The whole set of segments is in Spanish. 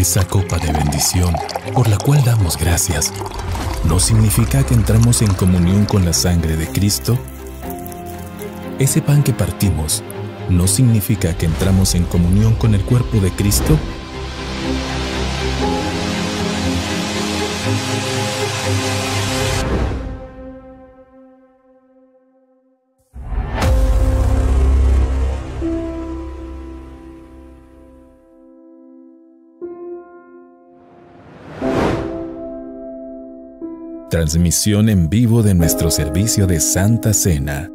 Esa copa de bendición por la cual damos gracias no significa que entramos en comunión con la sangre de Cristo. Ese pan que partimos no significa que entramos en comunión con el cuerpo de Cristo. Transmisión en vivo de nuestro servicio de Santa Cena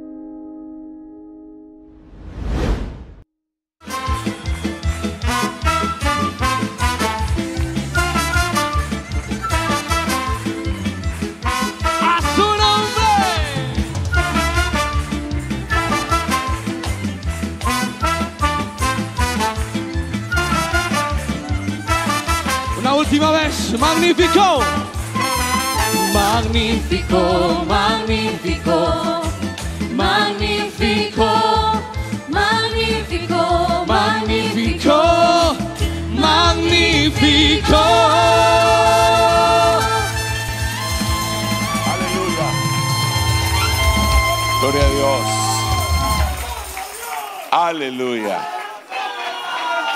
magnífico, magnífico, magnífico, magnífico, magnífico, Aleluya. Gloria a Dios. Aleluya.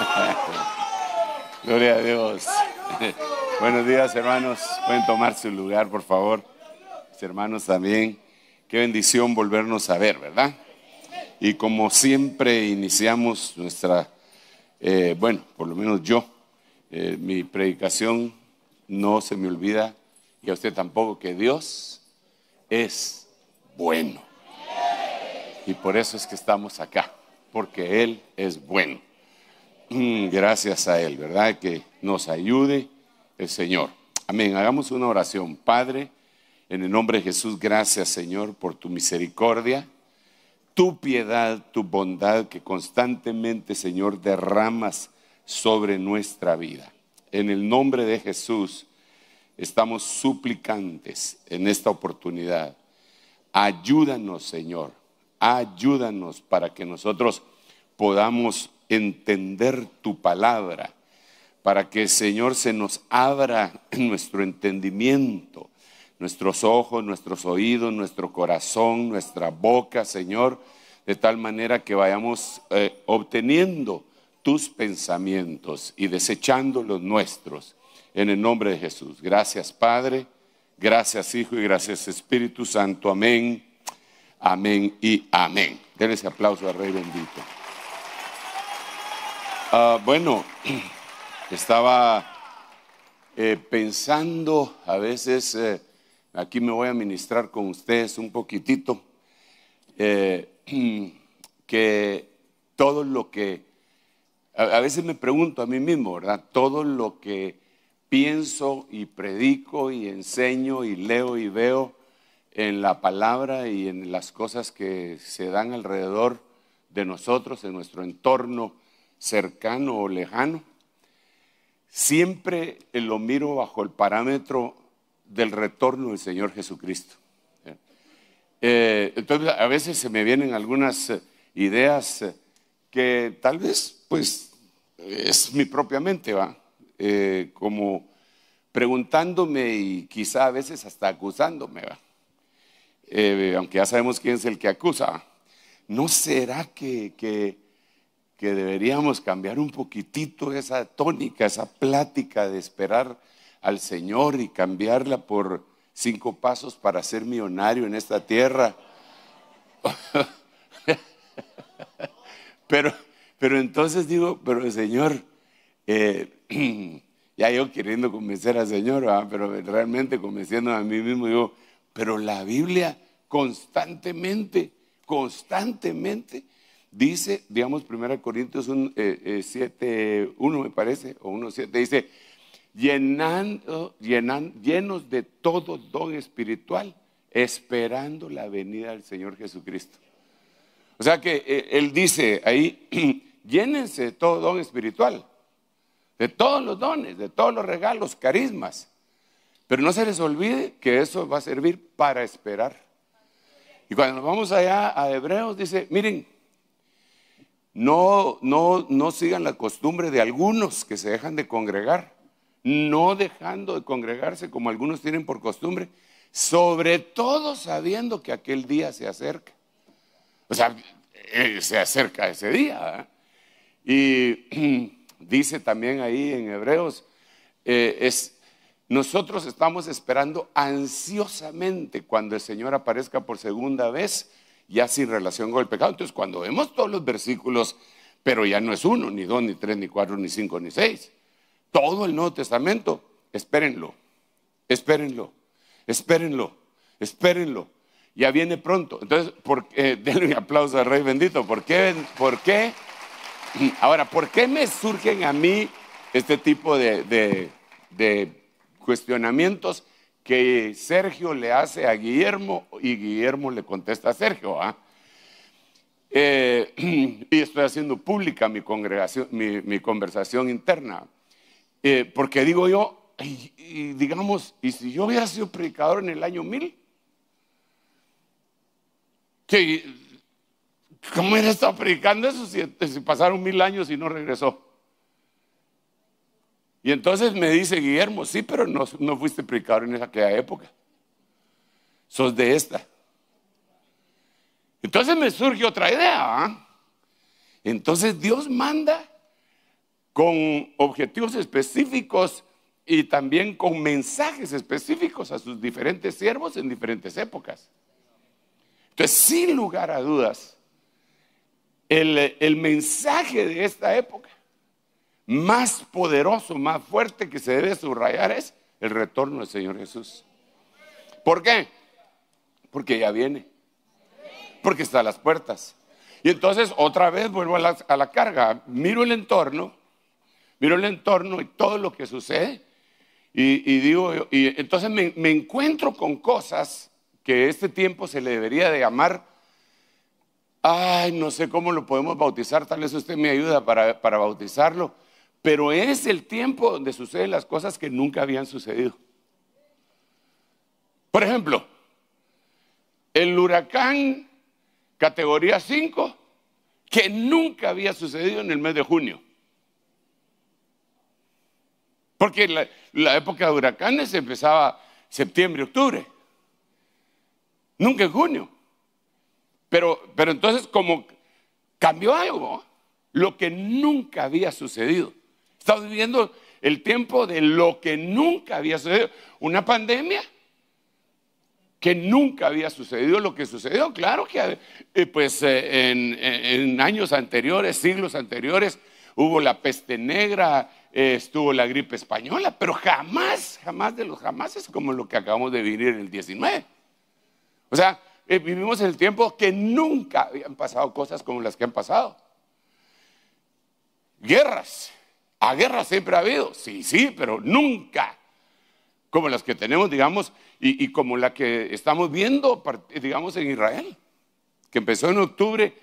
Gloria a Dios. Buenos días, hermanos. Pueden tomar su lugar, por favor hermanos también. Qué bendición volvernos a ver, ¿verdad? Y como siempre iniciamos nuestra, eh, bueno, por lo menos yo, eh, mi predicación no se me olvida, y a usted tampoco, que Dios es bueno. Y por eso es que estamos acá, porque Él es bueno. Mm, gracias a Él, ¿verdad? Que nos ayude el Señor. Amén. Hagamos una oración. Padre, en el nombre de Jesús, gracias Señor por tu misericordia, tu piedad, tu bondad que constantemente Señor derramas sobre nuestra vida. En el nombre de Jesús estamos suplicantes en esta oportunidad. Ayúdanos Señor, ayúdanos para que nosotros podamos entender tu palabra, para que Señor se nos abra nuestro entendimiento nuestros ojos, nuestros oídos, nuestro corazón, nuestra boca, Señor, de tal manera que vayamos eh, obteniendo tus pensamientos y desechando los nuestros. En el nombre de Jesús. Gracias Padre, gracias Hijo y gracias Espíritu Santo. Amén, amén y amén. Denle ese aplauso al Rey bendito. Ah, bueno, estaba eh, pensando a veces... Eh, Aquí me voy a ministrar con ustedes un poquitito, eh, que todo lo que, a, a veces me pregunto a mí mismo, ¿verdad? Todo lo que pienso y predico y enseño y leo y veo en la palabra y en las cosas que se dan alrededor de nosotros, en nuestro entorno cercano o lejano, siempre lo miro bajo el parámetro del retorno del Señor Jesucristo. Eh, entonces, a veces se me vienen algunas eh, ideas eh, que tal vez, pues, es mi propia mente, va, como preguntándome y quizá a veces hasta acusándome, va. aunque ya sabemos quién es el que acusa. ¿No será que, que deberíamos cambiar un poquitito esa tónica, esa plática de esperar? al Señor y cambiarla por cinco pasos para ser millonario en esta tierra. pero, pero entonces digo, pero Señor, eh, ya yo queriendo convencer al Señor, pero realmente convenciendo a mí mismo, digo, pero la Biblia constantemente, constantemente dice, digamos, 1 Corintios 1, 7, 1 me parece, o 7, dice, llenando, llenos de todo don espiritual, esperando la venida del Señor Jesucristo. O sea que eh, Él dice ahí, llénense de todo don espiritual, de todos los dones, de todos los regalos, carismas. Pero no se les olvide que eso va a servir para esperar. Y cuando nos vamos allá a Hebreos, dice, miren, no, no, no sigan la costumbre de algunos que se dejan de congregar no dejando de congregarse como algunos tienen por costumbre, sobre todo sabiendo que aquel día se acerca. O sea, eh, se acerca ese día. Y dice también ahí en Hebreos, eh, es, nosotros estamos esperando ansiosamente cuando el Señor aparezca por segunda vez, ya sin relación con el pecado. Entonces, cuando vemos todos los versículos, pero ya no es uno, ni dos, ni tres, ni cuatro, ni cinco, ni seis todo el Nuevo Testamento. Espérenlo, espérenlo, espérenlo, espérenlo. Ya viene pronto. Entonces, ¿por denle un aplauso al Rey bendito. ¿Por qué? ¿Por qué? Ahora, ¿por qué me surgen a mí este tipo de, cuestionamientos que Sergio le hace a Guillermo y Guillermo le contesta a Sergio? Ah? Eh, y estoy haciendo pública mi conversación interna. Eh, porque digo yo, y, digamos, y si yo hubiera sido predicador en el año mil que, ¿cómo hubiera estado predicando eso si, pasaron mil años y no regresó? Y entonces me dice Guillermo, sí, pero no, fuiste predicador en aquella época. Sos de esta. Entonces me surge otra idea. ¿ah? Entonces Dios manda con objetivos específicos y también con mensajes específicos a sus diferentes siervos en diferentes épocas. Entonces, sin lugar a dudas, el, mensaje de esta época más poderoso, más fuerte que se debe subrayar es el retorno del Señor Jesús. ¿Por qué? Porque ya viene. Porque está a las puertas. Y entonces otra vez vuelvo a la, carga. Miro el entorno miro el entorno y todo lo que sucede y, digo, y entonces me, encuentro con cosas que este tiempo se le debería de llamar, ay, no sé cómo lo podemos bautizar, tal vez usted me ayuda para, para bautizarlo, pero es el tiempo donde suceden las cosas que nunca habían sucedido. Por ejemplo, el huracán categoría 5 que nunca había sucedido en el mes de junio. Porque la, época de huracanes empezaba septiembre, octubre, nunca en junio. Pero, entonces como cambió algo, lo que nunca había sucedido. Estamos viviendo el tiempo de lo que nunca había sucedido. Una pandemia que nunca había sucedido lo que sucedió. Claro que eh, pues eh, en, años anteriores, siglos anteriores, hubo la peste negra, eh, estuvo la gripe española, pero jamás, jamás de los jamás es como lo que acabamos de vivir en el 19. O sea, eh, vivimos en el tiempo que nunca habían pasado cosas como las que han pasado. Guerras. A guerras siempre ha habido, sí, sí, pero nunca como las que tenemos, digamos, y, y como la que estamos viendo, digamos, en Israel, que empezó en octubre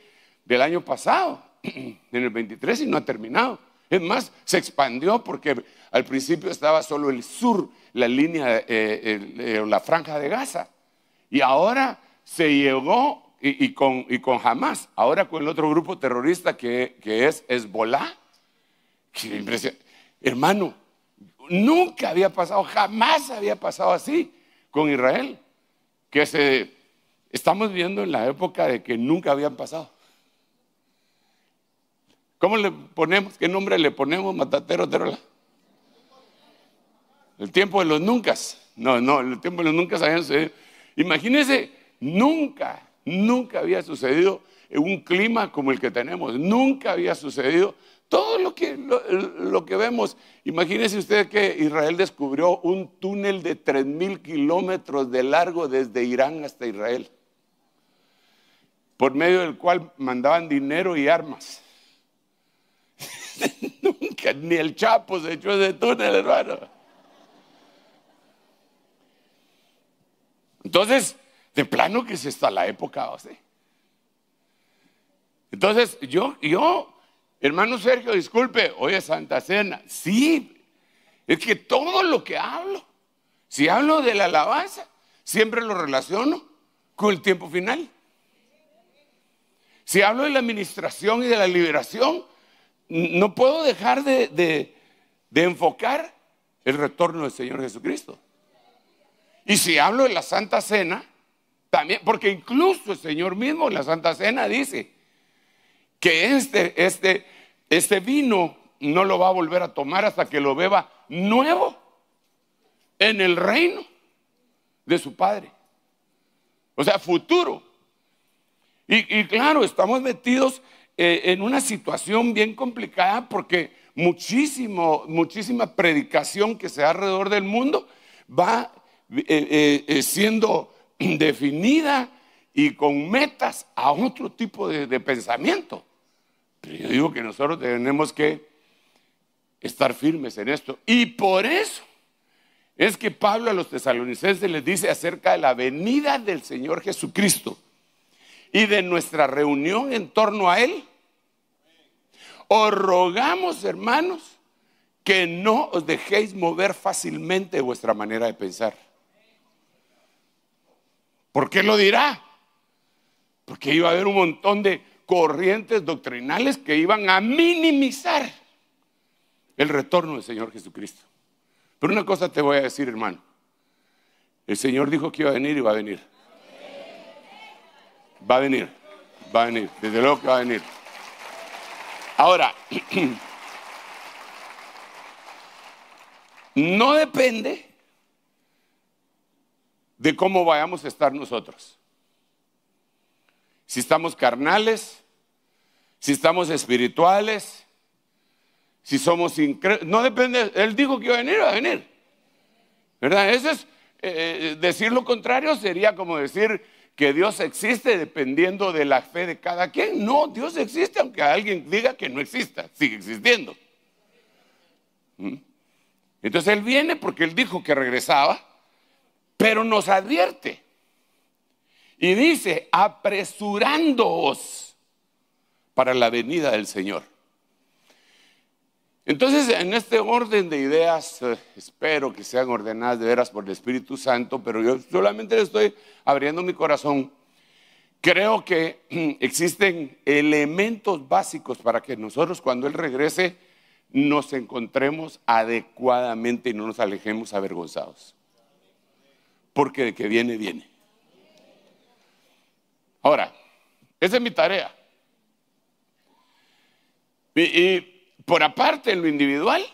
del año pasado, en el 23 y no ha terminado. Es más, se expandió porque al principio estaba solo el sur, la línea, eh, eh, la franja de Gaza. Y ahora se llegó y, con, jamás, ahora con el otro grupo terrorista que, es Hezbollah. Hermano, nunca había pasado, jamás había pasado así con Israel, que se, estamos viendo en la época de que nunca habían pasado. ¿Cómo le ponemos? ¿Qué nombre le ponemos? Matatero, terola. El tiempo de los nunca. No, no, el tiempo de los nunca había sucedido. Imagínense, nunca, nunca había sucedido un clima como el que tenemos. Nunca había sucedido todo lo que, lo, que vemos. Imagínense usted que Israel descubrió un túnel de 3.000 kilómetros de largo desde Irán hasta Israel, por medio del cual mandaban dinero y armas. Nunca, ni el Chapo se echó ese túnel, hermano. Entonces, de plano que se está la época, o sea. Entonces, yo, yo, hermano Sergio, disculpe, hoy es Santa Cena. Sí, es que todo lo que hablo, si hablo de la alabanza, siempre lo relaciono con el tiempo final. Si hablo de la administración y de la liberación, no puedo dejar de, enfocar el retorno del Señor Jesucristo. Y si hablo de la Santa Cena, también, porque incluso el Señor mismo en la Santa Cena dice que este, este, este vino no lo va a volver a tomar hasta que lo beba nuevo en el reino de su Padre. O sea, futuro. Y, y claro, estamos metidos eh, en una situación bien complicada porque muchísimo, muchísima predicación que se da alrededor del mundo va eh, eh, siendo definida y con metas a otro tipo de, de pensamiento. Pero yo digo que nosotros tenemos que estar firmes en esto. Y por eso es que Pablo a los tesalonicenses les dice acerca de la venida del Señor Jesucristo y de nuestra reunión en torno a Él. Os rogamos, hermanos, que no os dejéis mover fácilmente vuestra manera de pensar. ¿Por qué lo dirá? Porque iba a haber un montón de corrientes doctrinales que iban a minimizar el retorno del Señor Jesucristo. Pero una cosa te voy a decir, hermano. El Señor dijo que iba a venir y va a venir. Va a venir, va a venir, desde luego que va a venir. Ahora, no depende de cómo vayamos a estar nosotros. Si estamos carnales, si estamos espirituales, si somos increíbles, no depende, él dijo que va a venir, va a venir. ¿Verdad? Eso es, eh, eh, decir lo contrario sería como decir, que Dios existe dependiendo de la fe de cada quien. No, Dios existe aunque alguien diga que no exista, sigue existiendo. ¿Mm? Entonces Él viene porque Él dijo que regresaba, pero nos advierte y dice, apresurándoos para la venida del Señor. Entonces, en este orden de ideas, eh, espero que sean ordenadas de veras por el Espíritu Santo, pero yo solamente le estoy abriendo mi corazón. Creo que mm, existen elementos básicos para que nosotros cuando Él regrese nos encontremos adecuadamente y no nos alejemos avergonzados. Porque de que viene, viene. Ahora, esa es mi tarea. y, por aparte en lo individual,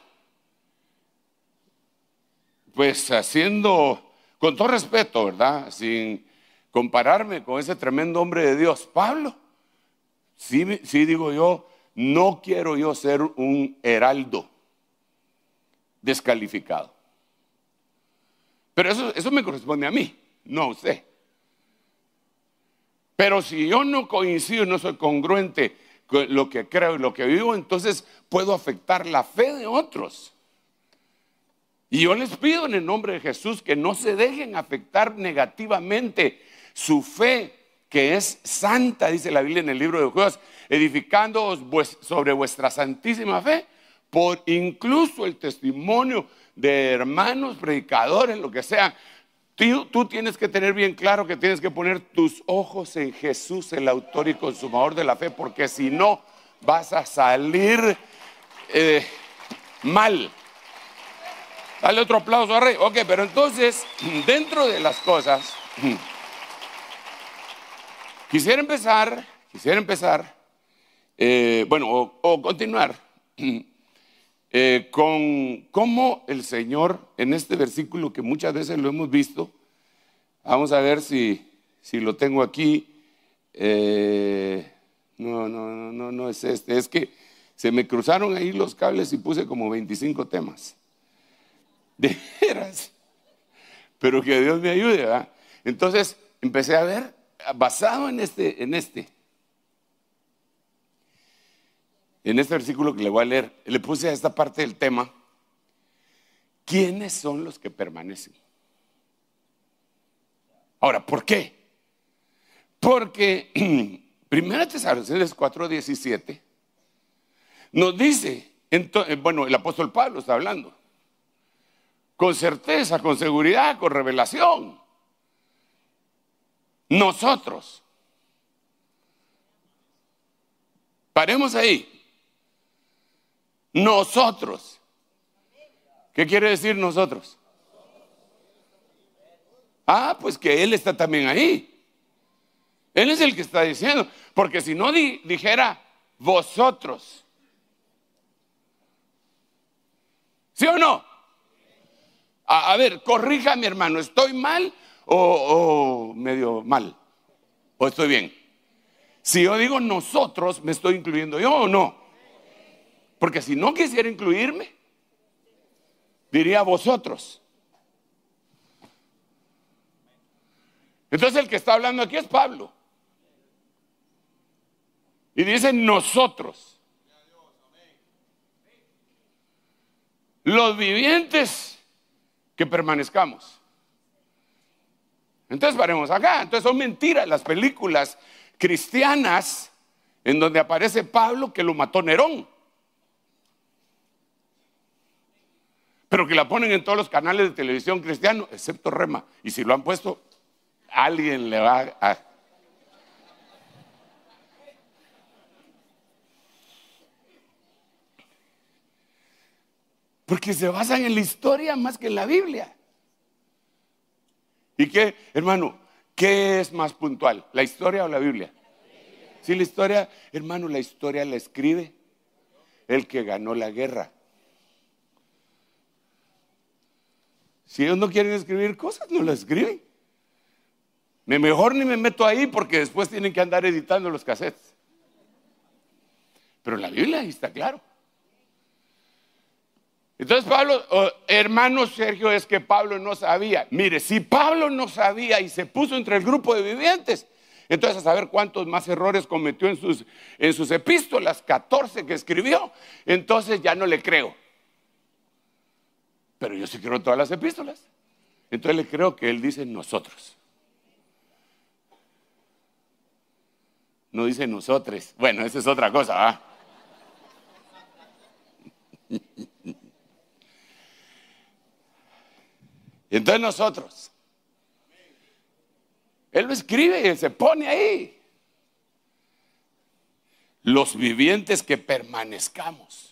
pues haciendo, con todo respeto, ¿verdad? Sin compararme con ese tremendo hombre de Dios, Pablo. Sí, digo yo, no quiero yo ser un heraldo descalificado. Pero eso, eso me corresponde a mí, no a usted. Pero si yo no coincido, no soy congruente lo que creo y lo que vivo, entonces puedo afectar la fe de otros. Y yo les pido en el nombre de Jesús que no se dejen afectar negativamente su fe, que es santa, dice la Biblia en el libro de Juegos, edificándoos sobre vuestra santísima fe, por incluso el testimonio de hermanos predicadores, lo que sea, Tú, tienes que tener bien claro que tienes que poner tus ojos en Jesús, el autor y consumador de la fe, porque si no, vas a salir eh, mal. Dale otro aplauso a Rey. Ok, pero entonces, dentro de las cosas, quisiera empezar, quisiera empezar, eh, bueno, o continuar con cómo el Señor, en este versículo que muchas veces lo hemos visto, vamos a ver si, si lo tengo aquí. no, no, no, no, no es este. Es que se me cruzaron ahí los cables y puse como 25 temas. De veras. Pero que Dios me ayude, Entonces empecé a ver, basado en este, en este, en este versículo que le voy a leer, le puse a esta parte del tema, ¿quiénes son los que permanecen? Ahora, ¿por qué? Porque 1 Tesalonicenses 4:17 nos dice, entonces, eh, bueno, el apóstol Pablo está hablando, con certeza, con seguridad, con revelación, nosotros, paremos ahí, nosotros. ¿Qué quiere decir nosotros? Ah, pues que Él está también ahí. Él es el que está diciendo. Porque si no dijera vosotros. ¿Sí o no? A, ver, corrija mi hermano, ¿estoy mal o, o medio mal? ¿O estoy bien? Si yo digo nosotros, ¿me estoy incluyendo yo o no? Porque si no quisiera incluirme, diría vosotros. Entonces el que está hablando aquí es Pablo. Y dice nosotros. Los vivientes que permanezcamos. Entonces paremos acá. Entonces son mentiras las películas cristianas en donde aparece Pablo que lo mató Nerón. pero que la ponen en todos los canales de televisión cristiano, excepto Rema. Y si lo han puesto, alguien le va a... Porque se basan en la historia más que en la Biblia. ¿Y qué, hermano? ¿Qué es más puntual? ¿La historia o la Biblia? si la historia, hermano, la historia la escribe el que ganó la guerra. Si ellos no quieren escribir cosas, no las escriben. Me mejor ni me meto ahí porque después tienen que andar editando los cassettes. Pero la Biblia ahí está claro. Entonces Pablo, oh, hermano Sergio, es que Pablo no sabía. Mire, si Pablo no sabía y se puso entre el grupo de vivientes, entonces a saber cuántos más errores cometió en sus, en sus epístolas, 14 que escribió, entonces ya no le creo. Pero yo sí creo todas las epístolas. Entonces le creo que él dice nosotros. No dice nosotros, Bueno, esa es otra cosa. Y Entonces nosotros. Él lo escribe y se pone ahí. Los vivientes que permanezcamos.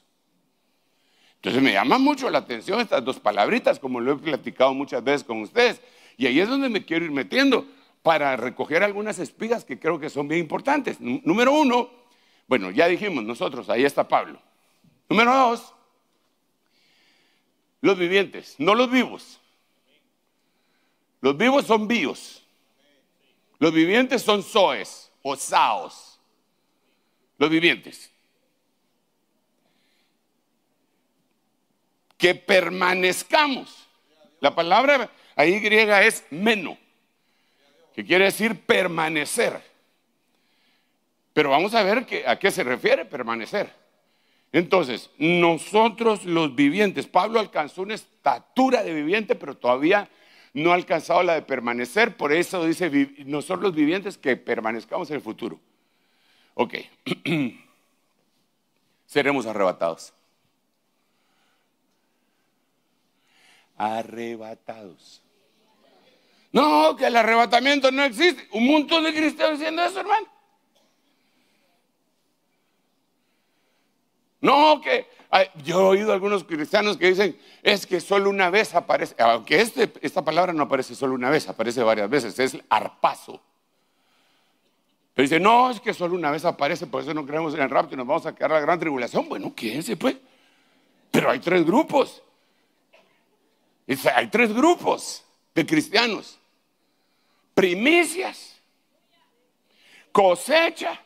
Entonces me llama mucho la atención estas dos palabritas, como lo he platicado muchas veces con ustedes. Y ahí es donde me quiero ir metiendo para recoger algunas espigas que creo que son bien importantes. Número uno, bueno, ya dijimos nosotros, ahí está Pablo. Número dos, los vivientes, no los vivos. Los vivos son vivos, Los vivientes son soes o saos. Los vivientes. que permanezcamos. La palabra ahí griega es meno, que quiere decir permanecer. Pero vamos a ver a qué se refiere permanecer. Entonces, nosotros los vivientes, Pablo alcanzó una estatura de viviente, pero todavía no ha alcanzado la de permanecer. Por eso dice, nosotros los vivientes que permanezcamos en el futuro. Ok, seremos arrebatados. arrebatados. No, que el arrebatamiento no existe. Un montón de cristianos diciendo eso, hermano. No, que yo he oído algunos cristianos que dicen, es que solo una vez aparece, aunque este, esta palabra no aparece solo una vez, aparece varias veces, es arpazo. Pero dicen no, es que solo una vez aparece, por eso no creemos en el rapto y nos vamos a quedar la gran tribulación. Bueno, quédense pues. Pero hay tres grupos hay tres grupos de cristianos. Primicias, cosecha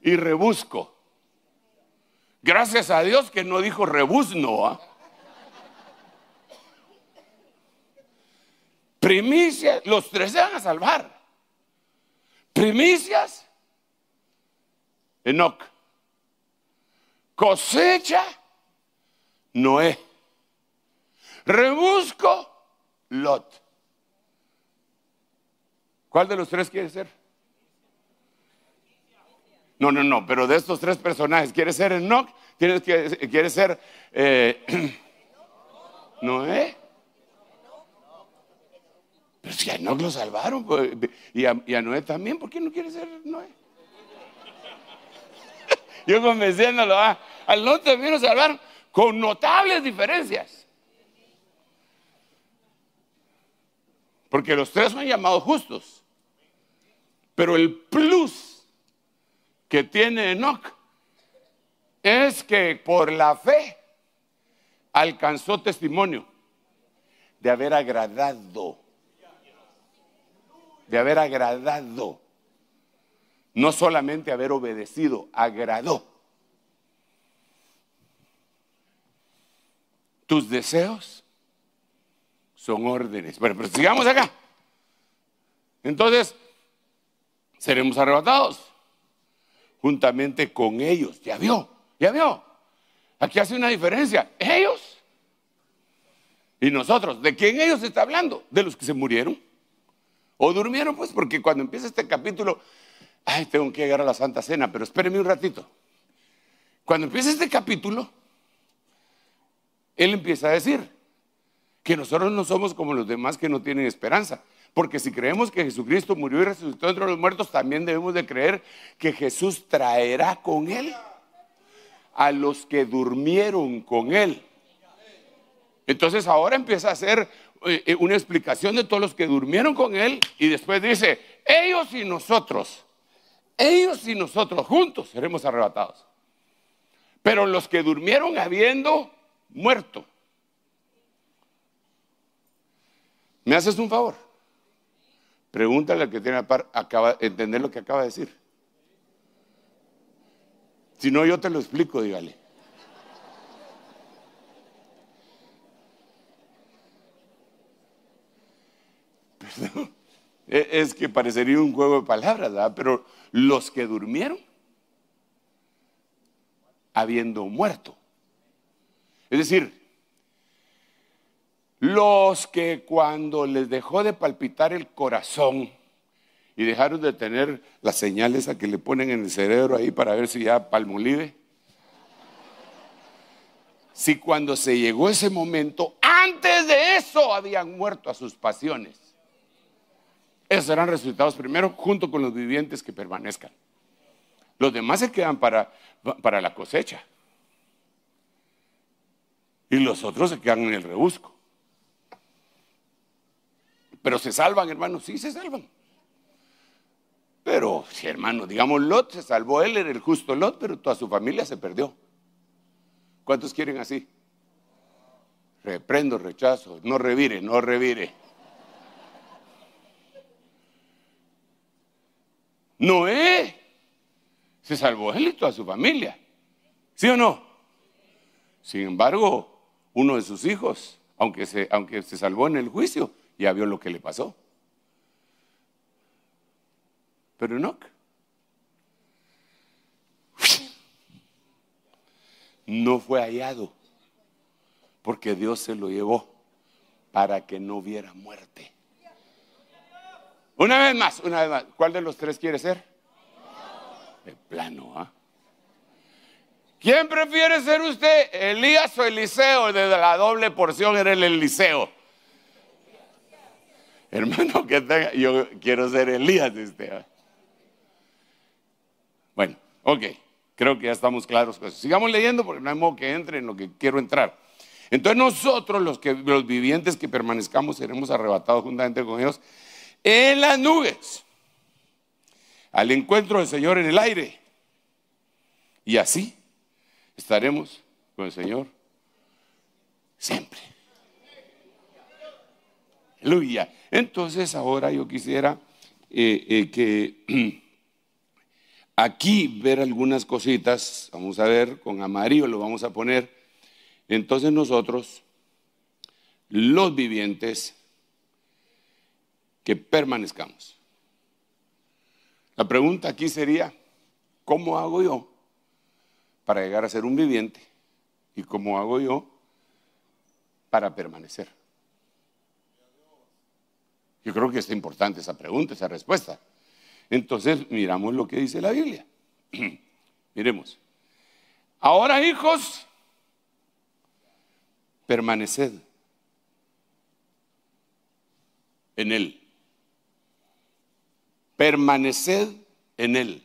y rebusco. Gracias a Dios que no dijo rebusno. ¿ah? Primicias, los tres se van a salvar. Primicias, Enoch, Cosecha, Noé. Rebusco Lot. ¿Cuál de los tres quiere ser? No, no, no, pero de estos tres personajes, ¿Quiere ser Enoch? ¿Quiere ser eh, Noé? Pero si a Enoch lo salvaron pues, y, a, Noé también, ¿por qué no quiere ser Noé? Yo convenciéndolo, ah, A al Lot también lo salvaron con notables diferencias. Porque los tres son llamados justos. Pero el plus que tiene Enoch es que por la fe alcanzó testimonio de haber agradado, de haber agradado, no solamente haber obedecido, agradó. Tus deseos son órdenes. Bueno, pero sigamos acá. Entonces, seremos arrebatados juntamente con ellos. Ya vio, ya vio. Aquí hace una diferencia. Ellos y nosotros. ¿De quién ellos está hablando? De los que se murieron. O durmieron, pues, porque cuando empieza este capítulo, ay, tengo que llegar a la Santa Cena, pero espéreme un ratito. Cuando empieza este capítulo, él empieza a decir, que nosotros no somos como los demás que no tienen esperanza. Porque si creemos que Jesucristo murió y resucitó entre los muertos, también debemos de creer que Jesús traerá con él a los que durmieron con él. Entonces ahora empieza a hacer eh, eh, una explicación de todos los que durmieron con él y después dice, ellos y nosotros, ellos y nosotros juntos seremos arrebatados. Pero los que durmieron habiendo muerto, ¿Me haces un favor? Pregúntale al que tiene la par, acaba, entender lo que acaba de decir. Si no, yo te lo explico, dígale. Perdón. E, es que parecería un juego de palabras, ¿verdad? Pero los que durmieron, habiendo muerto. Es decir, los que cuando les dejó de palpitar el corazón y dejaron de tener las señales a que le ponen en el cerebro ahí para ver si ya palmolive. Si cuando se llegó ese momento, antes de eso habían muerto a sus pasiones. Esos serán resultados primero junto con los vivientes que permanezcan. Los demás se quedan para, para la cosecha. Y los otros se quedan en el rebusco. Pero se salvan, hermanos, sí se salvan. Pero, si hermanos, digamos, Lot se salvó, él era el justo Lot, pero toda su familia se perdió. ¿Cuántos quieren así? Reprendo, rechazo, no revire, no revire. Noé se salvó él y toda su familia. ¿Sí o no? Sin embargo, uno de sus hijos, aunque aunque se salvó en el juicio, ya vio lo que le pasó. Pero Enoch no fue hallado porque Dios se lo llevó para que no hubiera muerte. Una vez más, una vez más. ¿Cuál de los tres quiere ser? El plano, ¿ah? ¿Quién prefiere ser usted? Elías o Eliseo. De la doble porción era el Eliseo hermano, que tenga, yo quiero ser Elías este Bueno, ok, creo que ya estamos claros. eso. Sigamos leyendo porque no hay modo que entre en lo que quiero entrar. Entonces nosotros, los, que, los vivientes que permanezcamos, seremos arrebatados juntamente con ellos en las nubes, al encuentro del Señor en el aire. Y así estaremos con el Señor siempre. Aleluya. Entonces ahora yo quisiera eh, eh, que aquí ver algunas cositas. Vamos a ver, con amarillo lo vamos a poner. Entonces nosotros, los vivientes, que permanezcamos. La pregunta aquí sería, ¿cómo hago yo para llegar a ser un viviente? ¿Y cómo hago yo para permanecer? Yo creo que es importante esa pregunta, esa respuesta. Entonces, miramos lo que dice la Biblia. Miremos. Ahora, hijos, permaneced en Él. Permaneced en Él.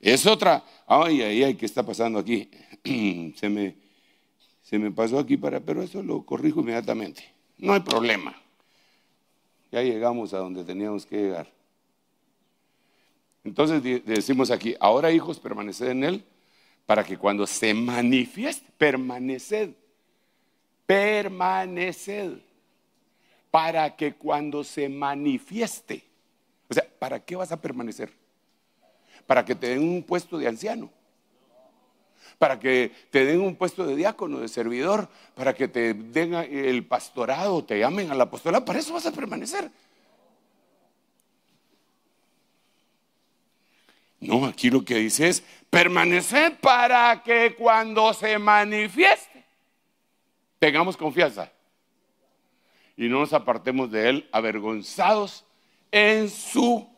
Es otra. Ay, ay, ay, ¿qué está pasando aquí? se, me, se me pasó aquí para, pero eso lo corrijo inmediatamente. No hay problema ya llegamos a donde teníamos que llegar. Entonces decimos aquí, ahora hijos, permaneced en Él para que cuando se manifieste, permaneced, permaneced, para que cuando se manifieste, o sea, ¿para qué vas a permanecer? Para que te den un puesto de anciano para que te den un puesto de diácono, de servidor, para que te den el pastorado, te llamen al apostolado, para eso vas a permanecer. No, aquí lo que dice es, permanecer para que cuando se manifieste tengamos confianza y no nos apartemos de él avergonzados en su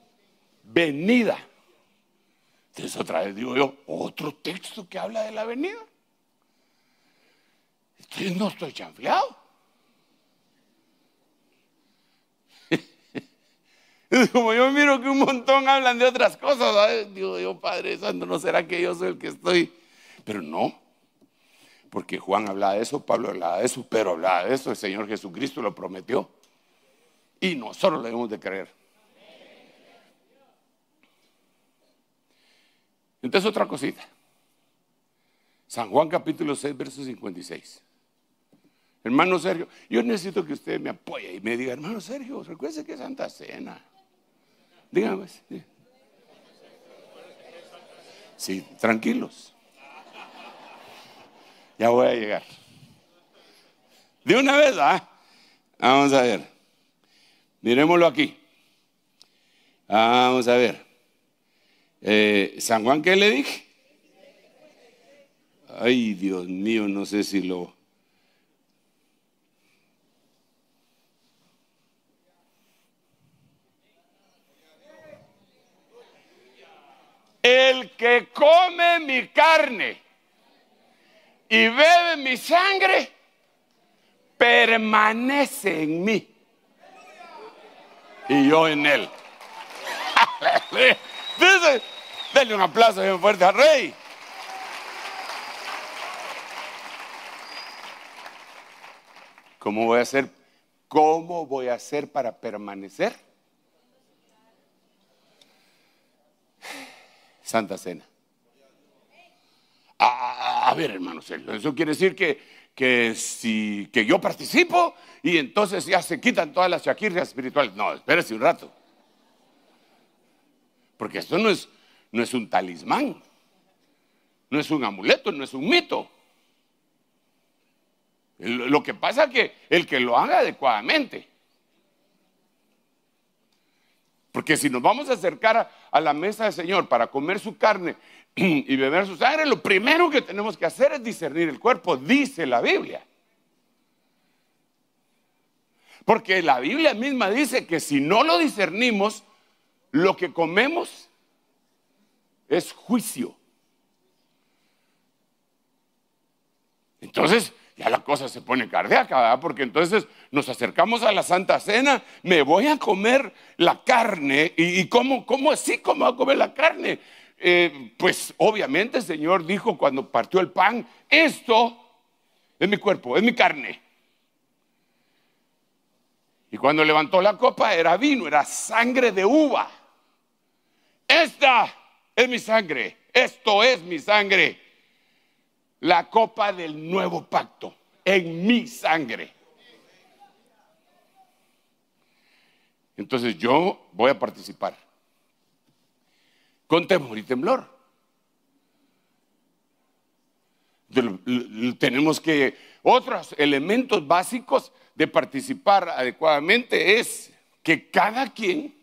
venida. Entonces otra vez digo yo, otro texto que habla de la venida. Entonces no estoy chanfleado. Como yo miro que un montón hablan de otras cosas, digo yo, Padre Santo, ¿no será que yo soy el que estoy? Pero no, porque Juan hablaba de eso, Pablo hablaba de eso, pero hablaba de eso, el Señor Jesucristo lo prometió. Y nosotros lo debemos de creer. Entonces otra cosita. San Juan capítulo 6, verso 56. Hermano Sergio, yo necesito que usted me apoye y me diga, hermano Sergio, recuerde que es Santa Cena. díganme pues, Sí, sí tranquilos. Ya voy a llegar. De una vez, ¿ah? Vamos a ver. Miremoslo aquí. Vamos a ver. Eh, ¿San Juan qué le dije? Ay, Dios mío, no sé si lo... El que come mi carne y bebe mi sangre, permanece en mí. Y yo en él. Dice, ¡Dale un aplauso bien fuerte al rey. ¿Cómo voy a hacer? ¿Cómo voy a hacer para permanecer? Santa Cena. Ah, ah, ah, a, ver, hermanos, eso quiere decir que, si, que yo participo y entonces ya se quitan todas las chaquirrias espirituales. No, espérese un rato. Porque esto no es, no es un talismán, no es un amuleto, no es un mito. Lo que pasa es que el que lo haga adecuadamente. Porque si nos vamos a acercar a, la mesa del Señor para comer su carne y beber su sangre, lo primero que tenemos que hacer es discernir el cuerpo, dice la Biblia. Porque la Biblia misma dice que si no lo discernimos, lo que comemos es juicio. Entonces, ya la cosa se pone cardíaca, ¿verdad? Porque entonces nos acercamos a la Santa Cena, me voy a comer la carne. ¿Y, cómo, cómo así? ¿Cómo a comer la carne? Eh, pues obviamente el Señor dijo cuando partió el pan, esto es mi cuerpo, es mi carne. Y cuando levantó la copa era vino, era sangre de uva. Esta mi sangre, esto es mi sangre. La copa del nuevo pacto en mi sangre. Entonces yo voy a participar con temor y temblor. Tenemos que, otros elementos básicos de participar adecuadamente es que cada quien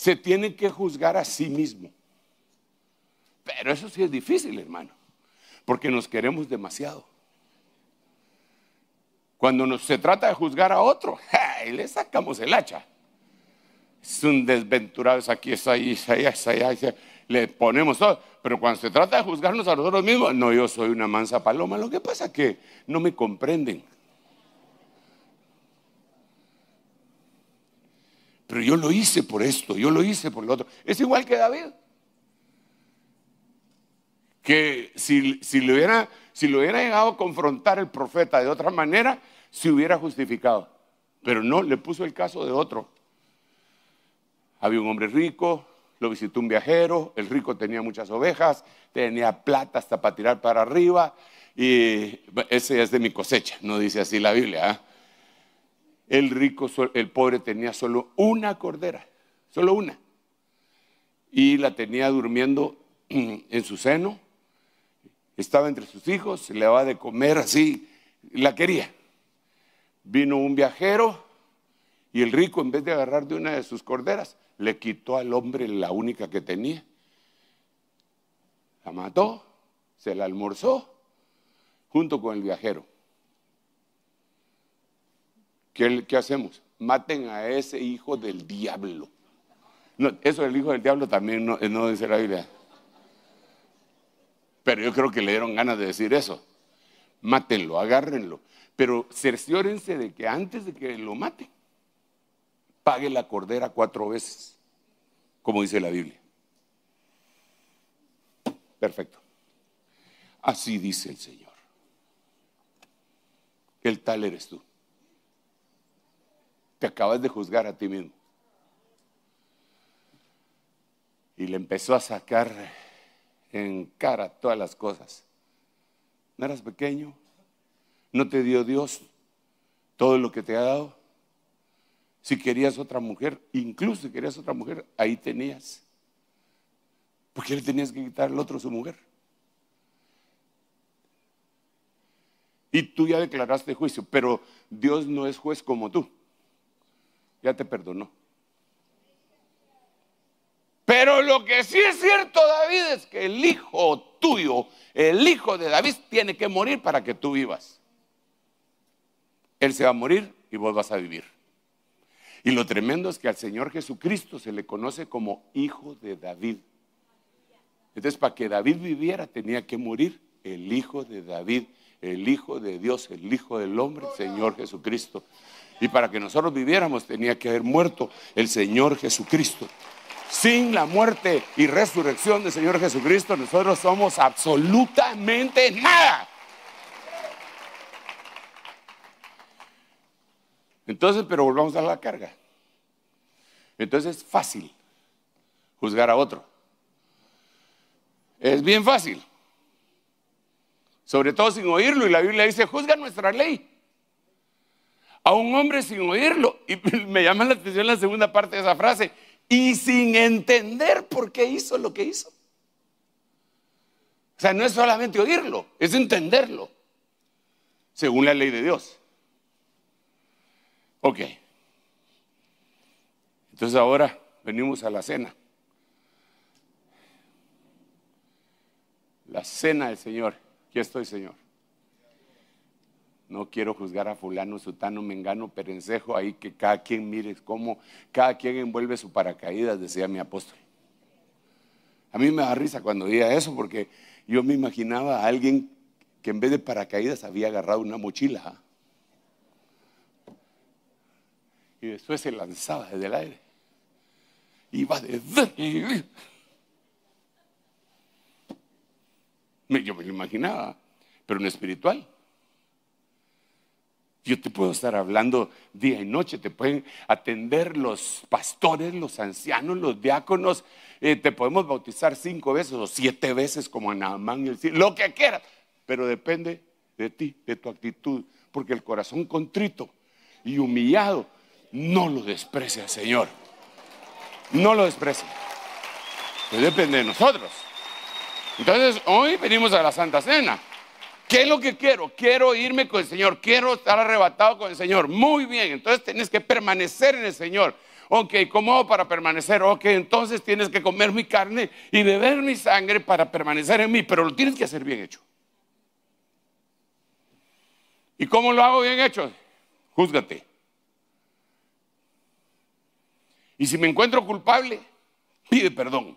se tiene que juzgar a sí mismo. Pero eso sí es difícil, hermano, porque nos queremos demasiado. Cuando se trata de juzgar a otro, le sacamos el hacha. Es un desventurado, es aquí, es ahí, es es Le ponemos todo. Pero cuando se trata de juzgarnos a nosotros mismos, no, yo soy una mansa paloma. Lo que pasa es que no me comprenden. pero yo lo hice por esto, yo lo hice por lo otro. Es igual que David. Que si, si le hubiera, si lo hubiera llegado a confrontar el profeta de otra manera, se hubiera justificado. Pero no, le puso el caso de otro. Había un hombre rico, lo visitó un viajero, el rico tenía muchas ovejas, tenía plata hasta para tirar para arriba, y ese es de mi cosecha, no dice así la Biblia. ¿ah? El rico, el pobre tenía solo una cordera, solo una. Y la tenía durmiendo en su seno, estaba entre sus hijos, le daba de comer así, la quería. Vino un viajero y el rico, en vez de agarrar de una de sus corderas, le quitó al hombre la única que tenía. La mató, se la almorzó junto con el viajero. ¿Qué, hacemos? Maten a ese hijo del diablo. No, eso del hijo del diablo también no, dice la Biblia. Pero yo creo que le dieron ganas de decir eso. Mátenlo, agárrenlo. Pero cerciórense de que antes de que lo mate, pague la cordera cuatro veces, como dice la Biblia. Perfecto. Así dice el Señor. El tal eres tú te acabas de juzgar a ti mismo. Y le empezó a sacar en cara todas las cosas. ¿No eras pequeño? ¿No te dio Dios todo lo que te ha dado? Si querías otra mujer, incluso si querías otra mujer, ahí tenías. porque le tenías que quitar al otro su mujer? Y tú ya declaraste juicio, pero Dios no es juez como tú te perdonó. Pero lo que sí es cierto, David, es que el hijo tuyo, el hijo de David, tiene que morir para que tú vivas. Él se va a morir y vos vas a vivir. Y lo tremendo es que al Señor Jesucristo se le conoce como hijo de David. Entonces, para que David viviera, tenía que morir el hijo de David, el hijo de Dios, el hijo del hombre, Señor Jesucristo. Y para que nosotros viviéramos tenía que haber muerto el Señor Jesucristo. Sin la muerte y resurrección del Señor Jesucristo, nosotros somos absolutamente nada. Entonces, pero volvamos a la carga. Entonces es fácil juzgar a otro. Es bien fácil. Sobre todo sin oírlo. Y la Biblia dice, juzga nuestra ley a un hombre sin oírlo. Y me llama la atención la segunda parte de esa frase. Y sin entender por qué hizo lo que hizo. O sea, no es solamente oírlo, es entenderlo, según la ley de Dios. Ok. Entonces ahora venimos a la cena. La cena del Señor. Aquí estoy, Señor. No quiero juzgar a fulano, sutano, mengano, perencejo, ahí que cada quien mire cómo, cada quien envuelve su paracaídas, decía mi apóstol. A mí me da risa cuando diga eso porque yo me imaginaba a alguien que en vez de paracaídas había agarrado una mochila y después se lanzaba desde el aire. Iba de... Yo me lo imaginaba, pero no espiritual. Yo te puedo estar hablando día y noche, te pueden atender los pastores, los ancianos, los diáconos, eh, te podemos bautizar cinco veces o siete veces como en Amán, lo que quieras, pero depende de ti, de tu actitud, porque el corazón contrito y humillado no lo desprecia, Señor. No lo desprecia. Pero depende de nosotros. Entonces, hoy venimos a la Santa Cena. ¿Qué es lo que quiero? Quiero irme con el Señor, quiero estar arrebatado con el Señor. Muy bien, entonces tienes que permanecer en el Señor. Ok, ¿cómo hago para permanecer? Ok, entonces tienes que comer mi carne y beber mi sangre para permanecer en mí, pero lo tienes que hacer bien hecho. ¿Y cómo lo hago bien hecho? Júzgate. Y si me encuentro culpable, pide perdón.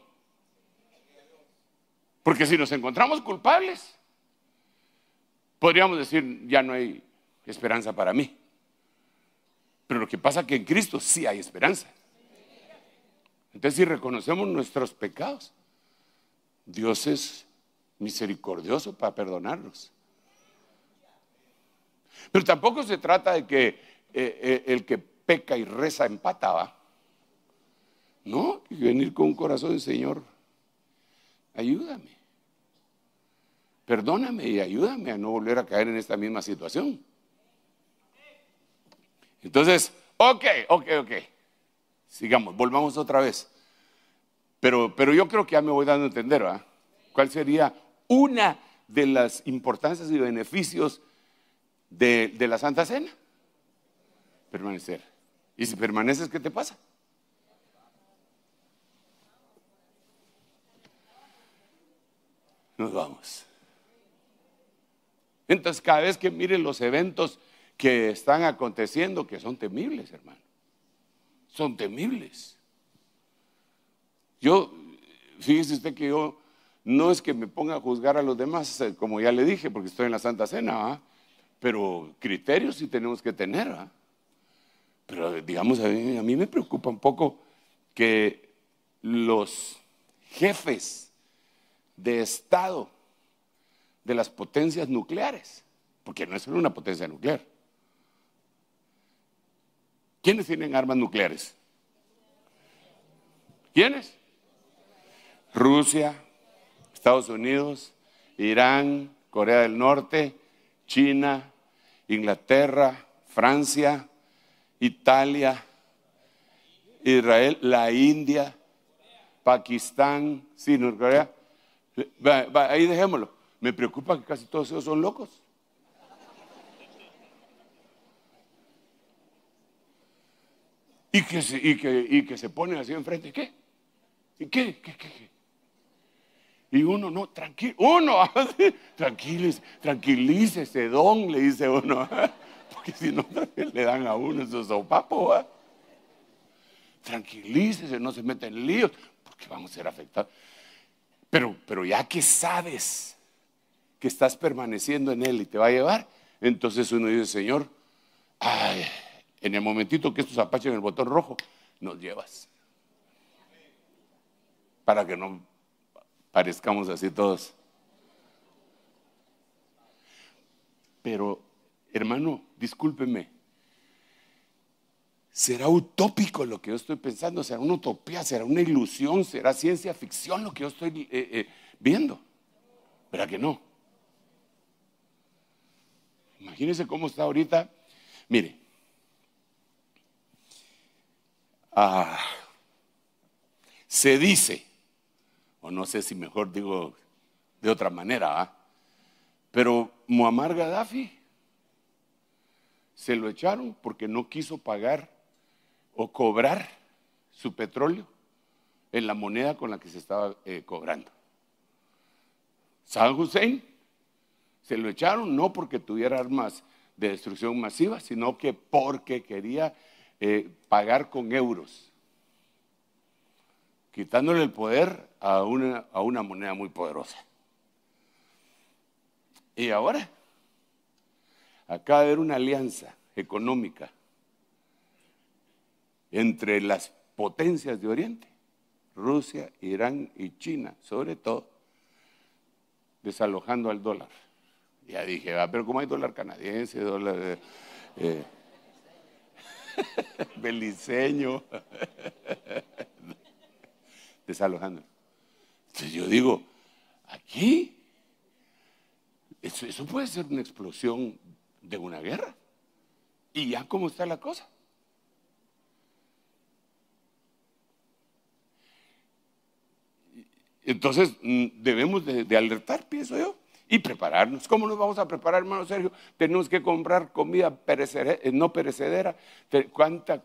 Porque si nos encontramos culpables, podríamos decir, ya no hay esperanza para mí. Pero lo que pasa es que en Cristo sí hay esperanza. Entonces, si reconocemos nuestros pecados, Dios es misericordioso para perdonarnos. Pero tampoco se trata de que eh, eh, el que peca y reza empataba. No, que venir con un corazón, Señor, ayúdame. Perdóname y ayúdame a no volver a caer en esta misma situación. Entonces, ok, ok, ok. Sigamos, volvamos otra vez. Pero, yo creo que ya me voy dando a entender, ¿verdad? ¿Cuál sería una de las importancias y beneficios de, de la Santa Cena? Permanecer. Y si permaneces, ¿qué te pasa? Nos vamos. Entonces, cada vez que miren los eventos que están aconteciendo, que son temibles, hermano, son temibles. Yo, fíjese usted que yo no es que me ponga a juzgar a los demás, eh, como ya le dije, porque estoy en la Santa Cena, ¿ah? pero criterios sí tenemos que tener. ¿ah? Pero digamos, a mí me preocupa un poco que los jefes de Estado, de las potencias nucleares, porque no es solo una potencia nuclear. ¿Quiénes tienen armas nucleares? ¿Quiénes? Rusia, Estados Unidos, Irán, Corea del Norte, China, Inglaterra, Francia, Italia, Israel, la India, Pakistán, sí, Corea Ahí dejémoslo. Me preocupa que casi todos ellos son locos. Y que se, ponen así enfrente. ¿Qué? ¿Y qué? ¿Qué? ¿Qué? Y uno, no, tranquilo, uno, tranquiles, tranquilícese, don, le dice uno, porque si no le dan a uno esos sopapos. Tranquilícese, no se en líos, porque vamos a ser afectados. Pero, pero ya que sabes que estás permaneciendo en Él y te va a llevar, entonces uno dice, Señor, ay, en el momentito que estos En el botón rojo, nos llevas. Para que no parezcamos así todos. Pero, hermano, discúlpeme. ¿Será utópico lo que yo estoy pensando? ¿Será una utopía? ¿Será una ilusión? ¿Será ciencia ficción lo que yo estoy eh, eh, viendo? ¿Verdad que no? Imagínense cómo está ahorita. Mire. Ah, se dice, o no sé si mejor digo de otra manera, ¿ah? pero Muammar Gaddafi se lo echaron porque no quiso pagar o cobrar su petróleo en la moneda con la que se estaba eh, cobrando. San Hussein se lo echaron no porque tuviera armas de destrucción masiva, sino que porque quería eh, pagar con euros, quitándole el poder a una, a una moneda muy poderosa. Y ahora, acaba de haber una alianza económica entre las potencias de Oriente, Rusia, Irán y China, sobre todo, desalojando al dólar. Ya dije, va, ah, pero ¿cómo hay dólar canadiense, dólar... Eh, eh beliceño, Entonces yo digo, aquí, eso, puede ser una explosión de una guerra. Y ya cómo está la cosa. Entonces mm, debemos de alertar, pienso yo y prepararnos. ¿Cómo nos vamos a preparar, hermano Sergio? Tenemos que comprar comida eh, no perecedera. ¿Cuánta,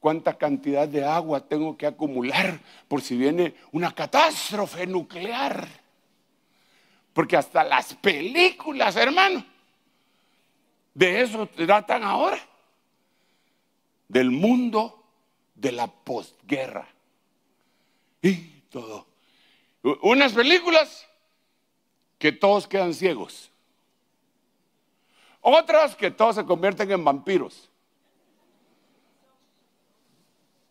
¿Cuánta cantidad de agua tengo que acumular por si viene una catástrofe nuclear? Porque hasta las películas, hermano, de eso tratan ahora. Del mundo de la postguerra. Y todo. Unas películas que todos quedan ciegos. Otras que todos se convierten en vampiros.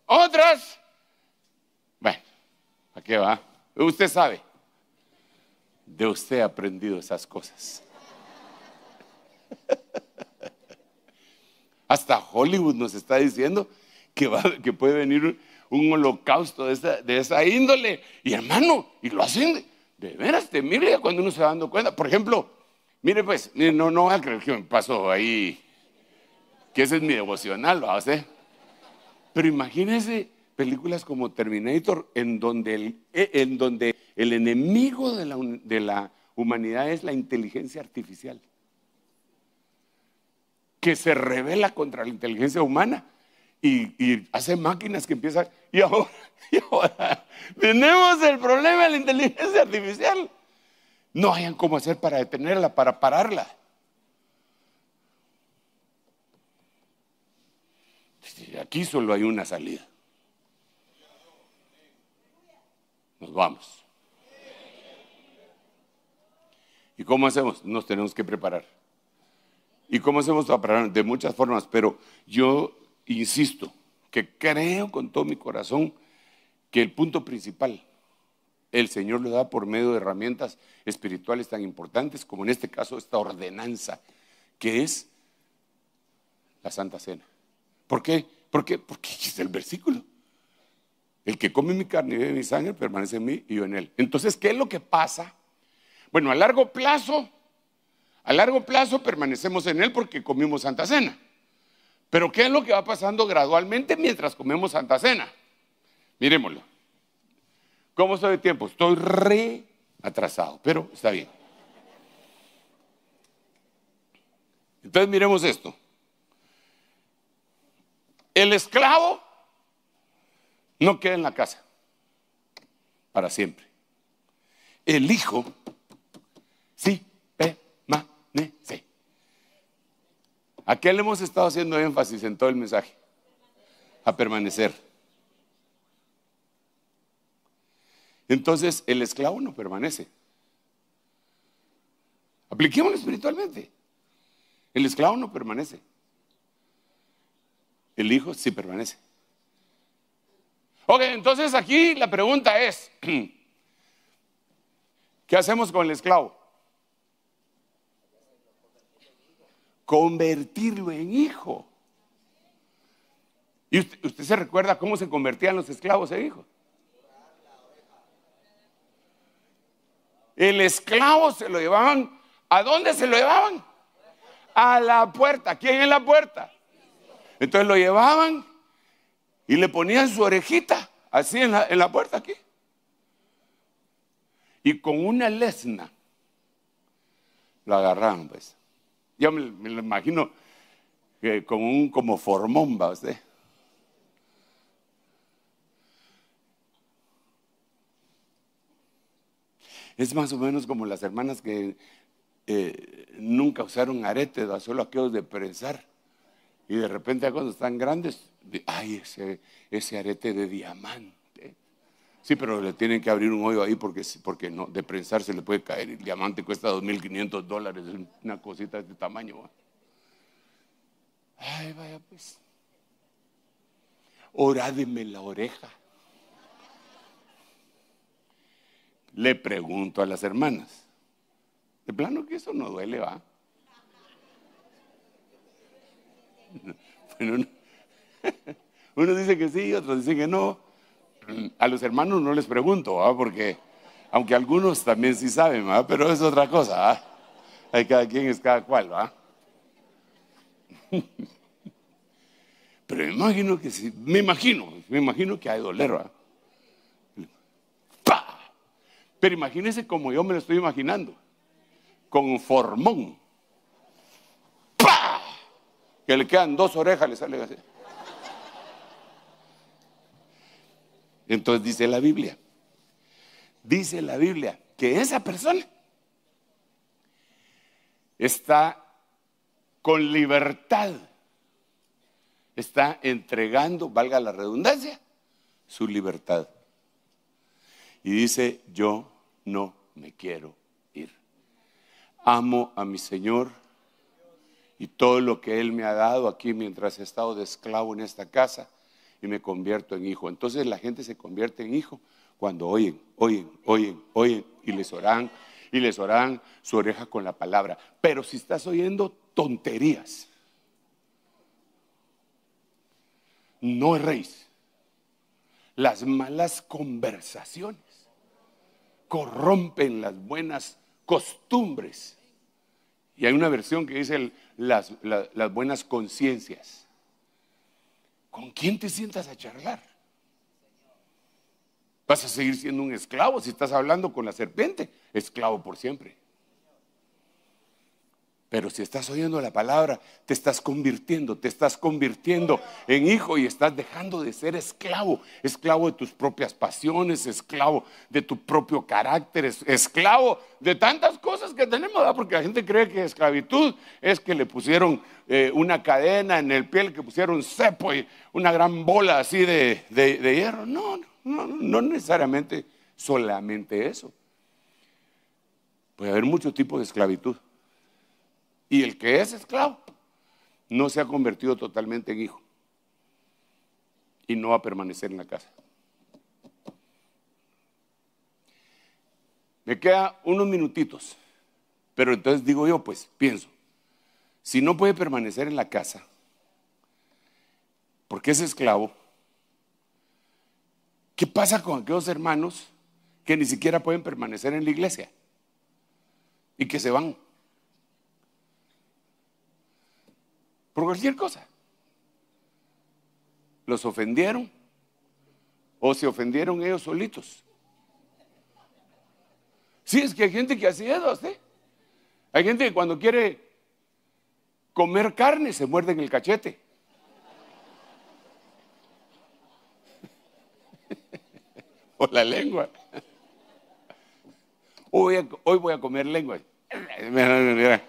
Otras, bueno, ¿a qué va? Usted sabe. De usted he aprendido esas cosas. Hasta Hollywood nos está diciendo que, que puede venir un holocausto de esa, de esa índole. Y hermano, y lo hacen de veras temible cuando uno se va dando cuenta. Por ejemplo, mire pues, no, no a creer que me pasó ahí, que ese es mi devocional, lo hace. Pero imagínese películas como Terminator, en donde el, eh, en donde el enemigo de la, humanidad es la inteligencia artificial, que se revela contra la inteligencia humana y, y hace máquinas que empiezan, y ahora, y ahora tenemos el problema de la inteligencia artificial. No hayan cómo hacer para detenerla, para pararla. Aquí solo hay una salida. Nos vamos. ¿Y cómo hacemos? Nos tenemos que preparar. ¿Y cómo hacemos para parar? De muchas formas, pero yo insisto que creo con todo mi corazón que el punto principal el Señor lo da por medio de herramientas espirituales tan importantes como en este caso esta ordenanza que es la Santa Cena. ¿Por qué? ¿Por Porque es el versículo. El que come mi carne y bebe mi sangre permanece en mí y yo en él. Entonces, ¿qué es lo que pasa? Bueno, a largo plazo, a largo plazo permanecemos en él porque comimos Santa Cena. Pero ¿qué es lo que va pasando gradualmente mientras comemos Santa Cena? Miremoslo. ¿Cómo estoy de tiempo? Estoy re atrasado, pero está bien. Entonces miremos esto. El esclavo no queda en la casa para siempre. El hijo sí permanece. ¿A qué le hemos estado haciendo énfasis en todo el mensaje? A permanecer. entonces el esclavo no permanece. Apliquémoslo espiritualmente. El esclavo no permanece. El hijo sí permanece. Ok, entonces aquí la pregunta es, ¿qué hacemos con el esclavo? Convertirlo en hijo. ¿Y usted, usted se recuerda cómo se convertían los esclavos en hijos? El esclavo se lo llevaban. ¿A dónde se lo llevaban? A la puerta. ¿Quién en la puerta? Entonces lo llevaban y le ponían su orejita así en la, puerta aquí. Y con una lesna lo agarraban, pues. Yo me, lo imagino que con un como formón, va usted. Es más o menos como las hermanas que eh, nunca usaron arete, solo aquellos de prensar. Y de repente cuando están grandes, ay, ese, ese arete de diamante. Sí, pero le tienen que abrir un hoyo ahí porque, porque no, de prensar se le puede caer. El diamante cuesta 2.500 dólares, una cosita de este tamaño. Ay, vaya pues. Orádeme la oreja. le pregunto a las hermanas. De plano que eso no duele, va. Bueno, dice unos que sí, otros dicen que no. A los hermanos no les pregunto, ¿va? porque aunque algunos también sí saben, ¿va? pero es otra cosa. ¿va? Hay cada quien es cada cual, ¿va? Pero me imagino que sí, me imagino, me imagino que hay doler, ¿va? Pero imagínense como yo me lo estoy imaginando. Con formón. Que le quedan dos orejas, le sale así. Entonces dice la Biblia. Dice la Biblia que esa persona está con libertad. Está entregando, valga la redundancia, su libertad. Y dice, yo no me quiero ir. Amo a mi Señor y todo lo que Él me ha dado aquí mientras he estado de esclavo en esta casa y me convierto en hijo. Entonces la gente se convierte en hijo cuando oyen, oyen, oyen, oyen y les oran y les oran su oreja con la palabra. Pero si estás oyendo tonterías, no erréis. Las malas conversaciones corrompen las buenas costumbres. Y hay una versión que dice las, las buenas conciencias. ¿Con quién te sientas a charlar? Vas a seguir siendo un esclavo si estás hablando con la serpiente, esclavo por siempre. Pero si estás oyendo la palabra, te estás convirtiendo, te estás convirtiendo en hijo y estás dejando de ser esclavo, esclavo de tus propias pasiones, esclavo de tu propio carácter, esclavo de tantas cosas que tenemos, porque la gente cree que esclavitud es que le pusieron eh, una cadena en el piel, que pusieron cepo y una gran bola así de, de hierro. No, no, no necesariamente solamente eso. Puede haber muchos tipos de esclavitud. Y el que es esclavo no se ha convertido totalmente en hijo y no va a permanecer en la casa. Me queda unos minutitos, pero entonces digo yo, pues pienso, si no puede permanecer en la casa, porque es esclavo, ¿qué pasa con aquellos hermanos que ni siquiera pueden permanecer en la iglesia y que se van? Por cualquier cosa. Los ofendieron o se ofendieron ellos solitos. Sí, es que hay gente que así es, ¿sí? Hay gente que cuando quiere comer carne se muerde en el cachete. o la lengua. Hoy, voy a comer lengua. Mira, mira.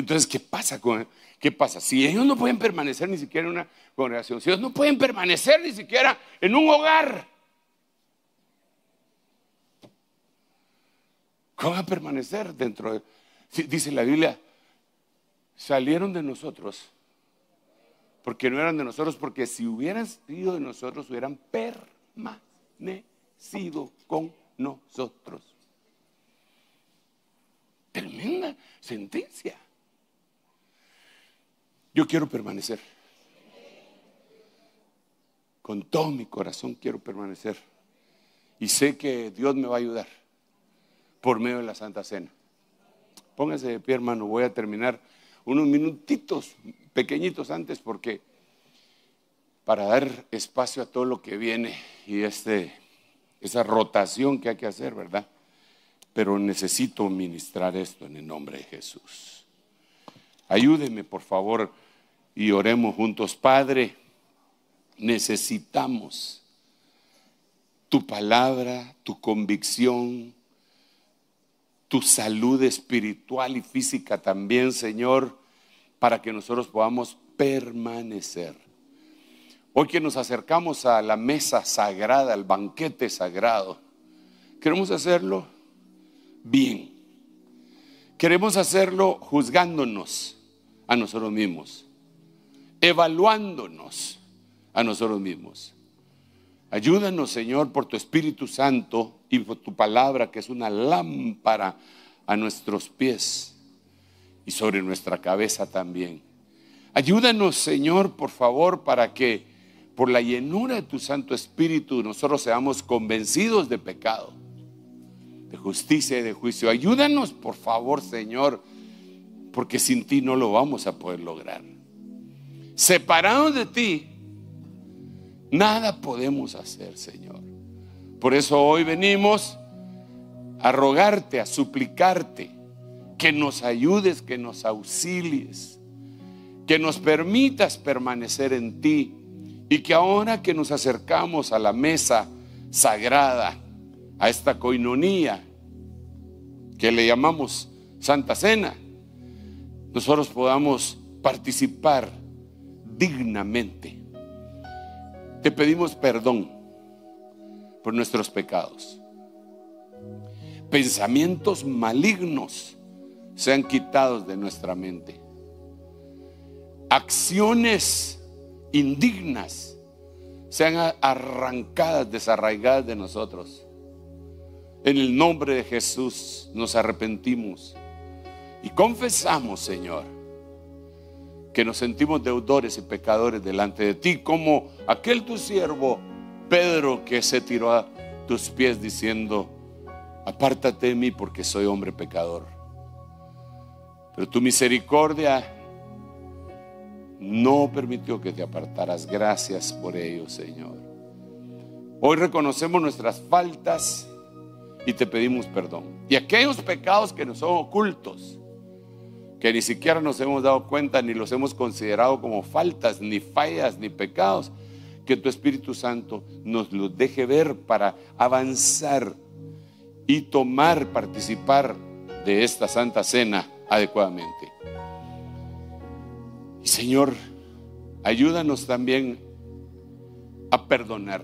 Entonces, ¿qué pasa? Con, ¿Qué pasa? Si ellos no pueden permanecer ni siquiera en una congregación, si ellos no pueden permanecer ni siquiera en un hogar, ¿cómo van a permanecer dentro de... Dice la Biblia, salieron de nosotros porque no eran de nosotros, porque si hubieran sido de nosotros, hubieran permanecido con nosotros. Tremenda sentencia. Yo quiero permanecer. Con todo mi corazón quiero permanecer. Y sé que Dios me va a ayudar por medio de la Santa Cena. Póngase de pie, hermano. Voy a terminar unos minutitos pequeñitos antes porque para dar espacio a todo lo que viene y este, esa rotación que hay que hacer, ¿verdad? Pero necesito ministrar esto en el nombre de Jesús. Ayúdeme, por favor, y oremos juntos. Padre, necesitamos tu palabra, tu convicción, tu salud espiritual y física también, Señor, para que nosotros podamos permanecer. Hoy que nos acercamos a la mesa sagrada, al banquete sagrado, queremos hacerlo bien. Queremos hacerlo juzgándonos a nosotros mismos, evaluándonos a nosotros mismos. Ayúdanos, Señor, por tu Espíritu Santo y por tu palabra, que es una lámpara a nuestros pies y sobre nuestra cabeza también. Ayúdanos, Señor, por favor, para que por la llenura de tu Santo Espíritu nosotros seamos convencidos de pecado, de justicia y de juicio. Ayúdanos, por favor, Señor, porque sin ti no lo vamos a poder lograr. Separados de ti, nada podemos hacer, Señor. Por eso hoy venimos a rogarte, a suplicarte, que nos ayudes, que nos auxilies, que nos permitas permanecer en ti y que ahora que nos acercamos a la mesa sagrada, a esta coinonía que le llamamos Santa Cena, nosotros podamos participar dignamente. Te pedimos perdón por nuestros pecados. Pensamientos malignos sean quitados de nuestra mente. Acciones indignas sean arrancadas, desarraigadas de nosotros. En el nombre de Jesús nos arrepentimos y confesamos, Señor, que nos sentimos deudores y pecadores delante de ti, como aquel tu siervo, Pedro, que se tiró a tus pies diciendo, apártate de mí porque soy hombre pecador. Pero tu misericordia no permitió que te apartaras. Gracias por ello, Señor. Hoy reconocemos nuestras faltas y te pedimos perdón. Y aquellos pecados que nos son ocultos que ni siquiera nos hemos dado cuenta, ni los hemos considerado como faltas, ni fallas, ni pecados, que tu Espíritu Santo nos los deje ver para avanzar y tomar, participar de esta Santa Cena adecuadamente. Y Señor, ayúdanos también a perdonar,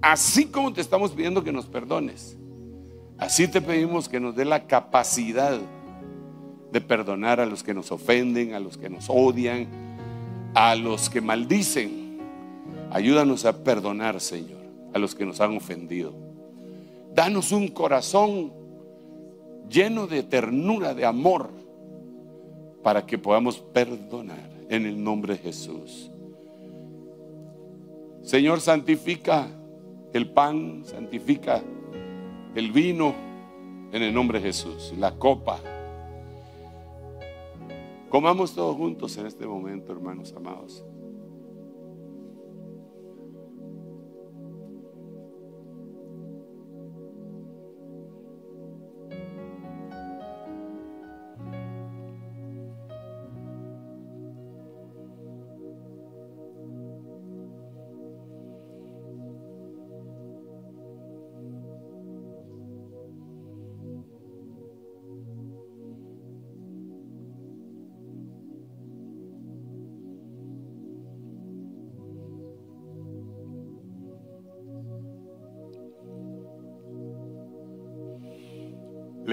así como te estamos pidiendo que nos perdones, así te pedimos que nos dé la capacidad de perdonar a los que nos ofenden, a los que nos odian, a los que maldicen. Ayúdanos a perdonar, Señor, a los que nos han ofendido. Danos un corazón lleno de ternura, de amor, para que podamos perdonar en el nombre de Jesús. Señor, santifica el pan, santifica el vino en el nombre de Jesús, la copa. Comamos todos juntos en este momento, hermanos amados.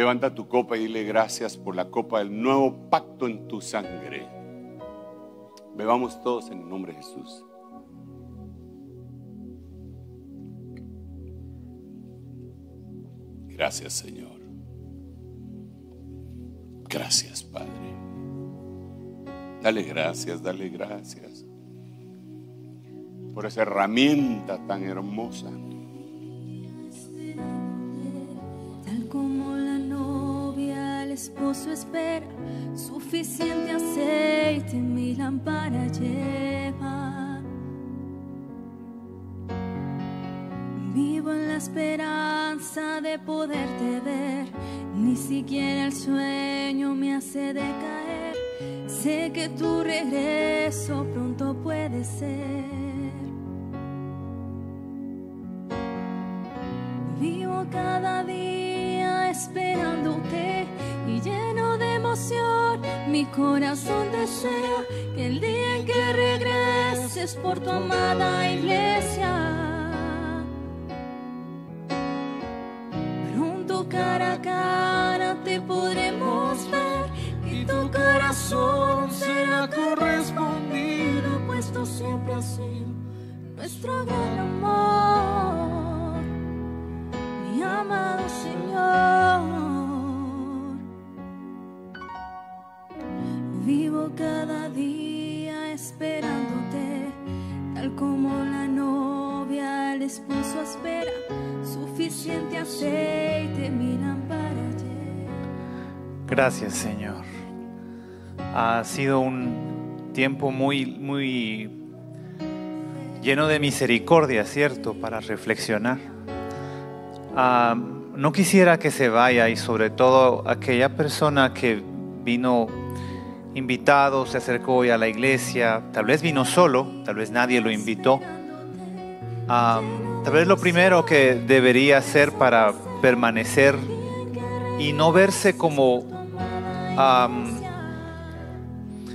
levanta tu copa y dile gracias por la copa del nuevo pacto en tu sangre. Bebamos todos en el nombre de Jesús. Gracias Señor. Gracias Padre. Dale gracias, dale gracias por esa herramienta tan hermosa. su espera, suficiente aceite mi lámpara lleva. Vivo en la esperanza de poderte ver, ni siquiera el sueño me hace decaer. Sé que tu regreso pronto puede ser. mi corazón desea que el día en que regreses por tu amada iglesia, pronto cara a cara te podremos ver y tu corazón será correspondido, Puesto siempre así nuestro gran amor, mi amado Señor. espera, suficiente para Gracias, Señor. Ha sido un tiempo muy, muy lleno de misericordia, ¿cierto?, para reflexionar. Ah, no quisiera que se vaya y sobre todo aquella persona que vino invitado, se acercó hoy a la iglesia, tal vez vino solo, tal vez nadie lo invitó tal vez lo primero que debería hacer para permanecer y no verse como,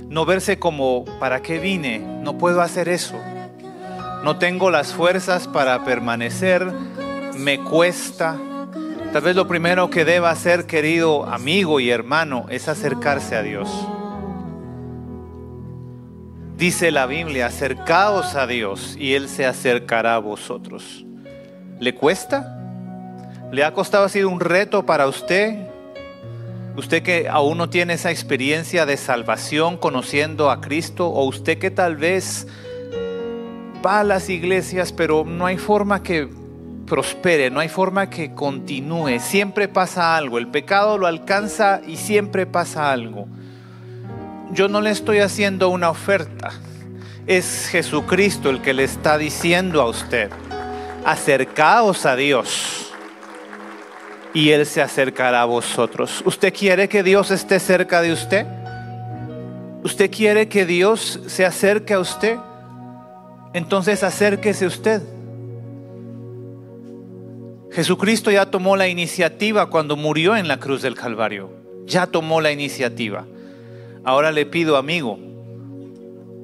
no verse como, ¿para qué vine? No puedo hacer eso. No tengo las fuerzas para permanecer, me cuesta. Tal vez lo primero que deba hacer, querido amigo y hermano, es acercarse a Dios Dice la Biblia, acercaos a Dios y Él se acercará a vosotros. ¿Le cuesta? ¿Le ha costado ha sido un reto para usted? Usted que aún no tiene esa experiencia de salvación conociendo a Cristo, o usted que tal vez va a las iglesias, pero no hay forma que prospere, no hay forma que continúe. Siempre pasa algo, el pecado lo alcanza y siempre pasa algo yo no le estoy haciendo una oferta. Es Jesucristo el que le está diciendo a usted, acercaos a Dios y Él se acercará a vosotros. ¿Usted quiere que Dios esté cerca de usted? ¿Usted quiere que Dios se acerque a usted? Entonces acérquese usted. Jesucristo ya tomó la iniciativa cuando murió en la cruz del Calvario. Ya tomó la iniciativa. Ahora le pido, amigo,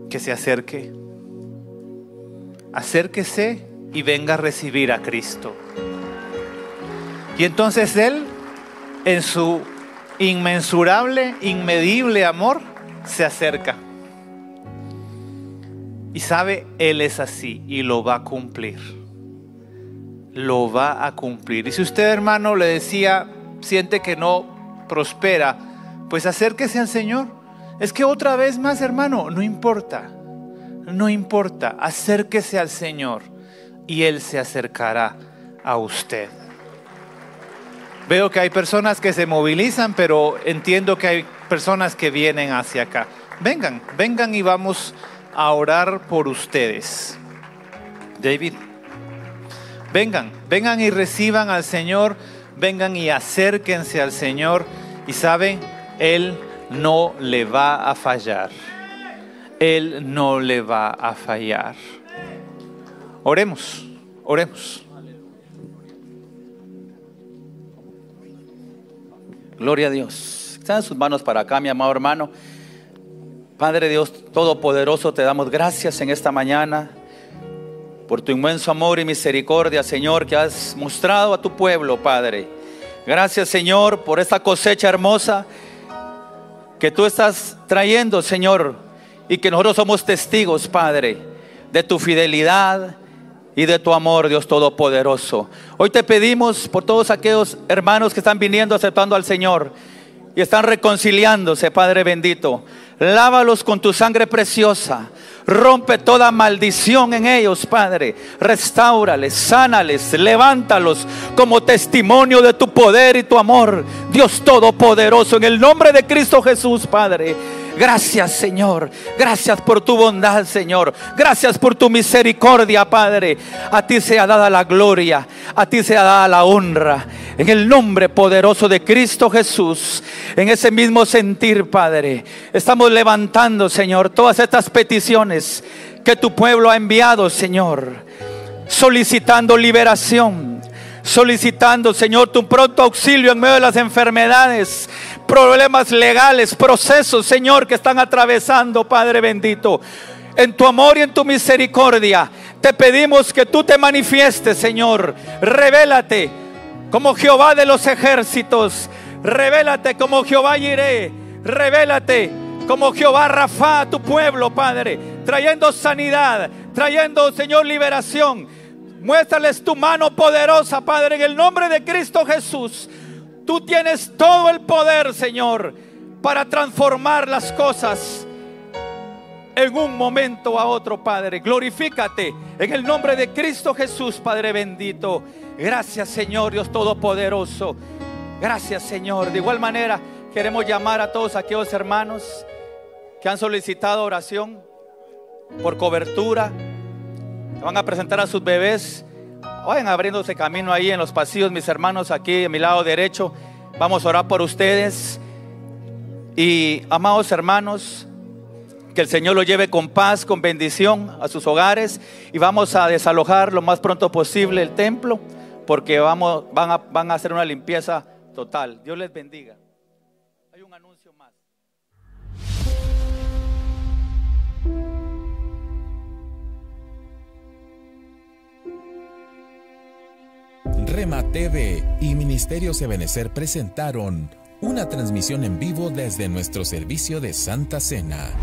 que se acerque. Acérquese y venga a recibir a Cristo. Y entonces Él, en su inmensurable, inmedible amor, se acerca. Y sabe, Él es así y lo va a cumplir. Lo va a cumplir. Y si usted, hermano, le decía, siente que no prospera, pues acérquese al Señor es que otra vez más, hermano, no importa. No importa. Acérquese al Señor y Él se acercará a usted. Veo que hay personas que se movilizan, pero entiendo que hay personas que vienen hacia acá. Vengan, vengan y vamos a orar por ustedes. David, vengan, vengan y reciban al Señor, vengan y acérquense al Señor y saben, Él no le va a fallar. Él no le va a fallar. Oremos, oremos. Gloria a Dios. Están sus manos para acá, mi amado hermano. Padre Dios Todopoderoso, te damos gracias en esta mañana por tu inmenso amor y misericordia, Señor, que has mostrado a tu pueblo, Padre. Gracias, Señor, por esta cosecha hermosa que tú estás trayendo, Señor, y que nosotros somos testigos, Padre, de tu fidelidad y de tu amor, Dios Todopoderoso. Hoy te pedimos por todos aquellos hermanos que están viniendo aceptando al Señor y están reconciliándose, Padre bendito. Lávalos con tu sangre preciosa. Rompe toda maldición en ellos, Padre. Restáurales, sánales, levántalos como testimonio de tu poder y tu amor. Dios Todopoderoso, en el nombre de Cristo Jesús, Padre. Gracias Señor. Gracias por tu bondad Señor. Gracias por tu misericordia Padre. A ti se ha dada la gloria. A ti se ha dada la honra. En el nombre poderoso de Cristo Jesús. En ese mismo sentir Padre. Estamos levantando Señor todas estas peticiones que tu pueblo ha enviado Señor. Solicitando liberación solicitando, Señor, tu pronto auxilio en medio de las enfermedades, problemas legales, procesos, Señor, que están atravesando, Padre bendito. En tu amor y en tu misericordia, te pedimos que tú te manifiestes, Señor. Revélate como Jehová de los ejércitos. Revélate como Jehová iré. Revélate como Jehová Rafa a tu pueblo, Padre, trayendo sanidad, trayendo, Señor, liberación Muéstrales tu mano poderosa, Padre, en el nombre de Cristo Jesús. Tú tienes todo el poder, Señor, para transformar las cosas en un momento a otro, Padre. Glorifícate en el nombre de Cristo Jesús, Padre bendito. Gracias, Señor, Dios Todopoderoso. Gracias, Señor. De igual manera, queremos llamar a todos aquellos hermanos que han solicitado oración por cobertura Van a presentar a sus bebés. Vayan abriéndose camino ahí en los pasillos, mis hermanos, aquí a mi lado derecho. Vamos a orar por ustedes. Y amados hermanos, que el Señor lo lleve con paz, con bendición a sus hogares. Y vamos a desalojar lo más pronto posible el templo, porque vamos, van, a, van a hacer una limpieza total. Dios les bendiga. Rema TV y Ministerio Ebenecer presentaron una transmisión en vivo desde nuestro servicio de Santa Cena.